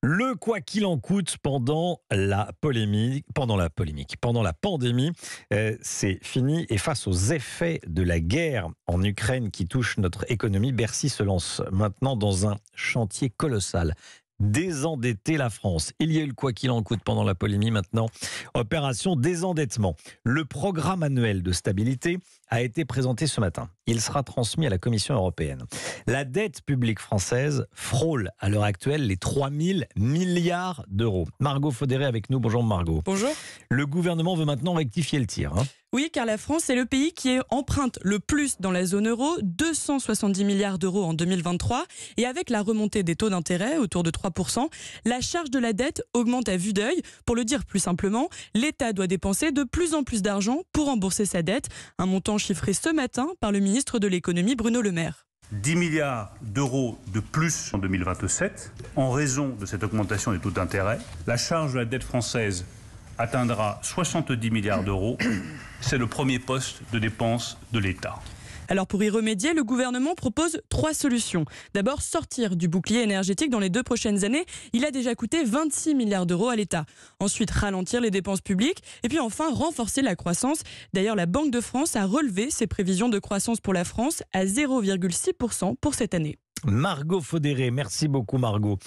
Le quoi qu'il en coûte pendant la polémique, pendant la polémique, pendant la pandémie, euh, c'est fini. Et face aux effets de la guerre en Ukraine qui touche notre économie, Bercy se lance maintenant dans un chantier colossal désendetter la France. Il y a eu le quoi qu'il en coûte pendant la polémie maintenant. Opération désendettement. Le programme annuel de stabilité a été présenté ce matin il sera transmis à la Commission européenne. La dette publique française frôle à l'heure actuelle les 3 000 milliards d'euros. Margot Faudéré avec nous. Bonjour Margot. Bonjour. Le gouvernement veut maintenant rectifier le tir. Hein. oui, car la France est le pays qui est emprunte le plus dans la zone euro, 270 milliards d'euros en 2023. Et avec la remontée des taux d'intérêt, autour de 3%, la charge de la dette augmente à vue d'œil. Pour le dire plus simplement, l'État doit dépenser de plus en plus d'argent pour rembourser sa dette. Un montant chiffré ce matin par le ministre de l'économie Bruno Le Maire. 10 milliards d'euros de plus en 2027 en raison de cette augmentation des taux d'intérêt. La charge de la dette française atteindra 70 milliards d'euros. C'est le premier poste de dépense de l'État. Alors pour y remédier, le gouvernement propose trois solutions. D'abord, sortir du bouclier énergétique dans les deux prochaines années. Il a déjà coûté 26 milliards d'euros à l'État. Ensuite, ralentir les dépenses publiques. Et puis enfin, renforcer la croissance. D'ailleurs, la Banque de France a relevé ses prévisions de croissance pour la France à 0,6% pour cette année. Margot Faudéré, merci beaucoup Margot.